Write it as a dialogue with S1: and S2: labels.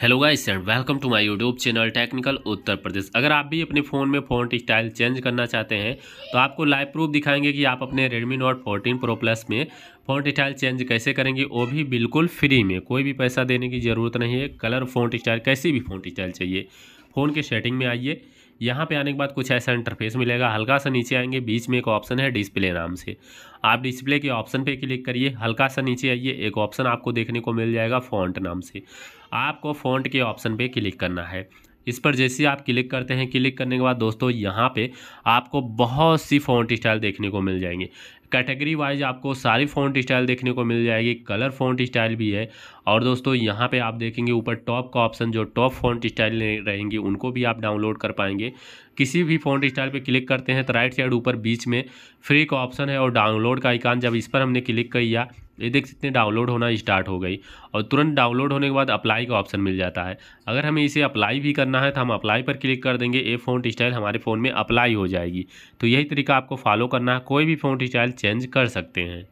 S1: hello guys and welcome to my YouTube channel technical Uttar Pradesh अगर आप भी अपने फ़ोन में फ़ॉन्ट स्टाइल चेंज करना चाहते हैं तो आपको लाइव प्रूफ दिखाएंगे कि आप अपने रेडमी नोट 14 प्रो प्लस में फ़ॉन्ट स्टाइल चेंज कैसे करेंगे वो भी बिल्कुल फ्री में कोई भी पैसा देने की ज़रूरत नहीं है कलर फ़ोन स्टाइल कैसी भी फ़ोन स्टाइल चाहिए फ़ोन के सेटिंग में आइए यहाँ पे आने के बाद कुछ ऐसा इंटरफेस मिलेगा हल्का सा नीचे आएंगे बीच में एक ऑप्शन है डिस्प्ले नाम से आप डिस्प्ले के ऑप्शन पे क्लिक करिए हल्का सा नीचे आइए एक ऑप्शन आपको देखने को मिल जाएगा फॉन्ट नाम से आपको फॉन्ट के ऑप्शन पे क्लिक करना है इस पर जैसे आप क्लिक करते हैं क्लिक करने के बाद दोस्तों यहाँ पे आपको बहुत सी फ़ॉन्ट स्टाइल देखने को मिल जाएंगे कैटेगरी वाइज आपको सारी फ़ॉन्ट स्टाइल देखने को मिल जाएगी कलर फ़ॉन्ट स्टाइल भी है और दोस्तों यहाँ पे आप देखेंगे ऊपर टॉप का ऑप्शन जो टॉप फ़ॉन्ट स्टाइल रहेंगी उनको भी आप डाउनलोड कर पाएंगे किसी भी फ़ॉन्ट स्टाइल पे क्लिक करते हैं तो राइट साइड ऊपर बीच में फ्री का ऑप्शन है और डाउनलोड का आइकान जब इस पर हमने क्लिक किया ये देख सकते हैं डाउनलोड होना स्टार्ट हो गई और तुरंत डाउनलोड होने के बाद अप्लाई का ऑप्शन मिल जाता है अगर हमें इसे अप्लाई भी करना है तो हम अप्लाई पर क्लिक कर देंगे ये फ़ॉन्ट स्टाइल हमारे फ़ोन में अप्लाई हो जाएगी तो यही तरीका आपको फॉलो करना है कोई भी फ़ॉन्ट स्टाइल चेंज कर सकते हैं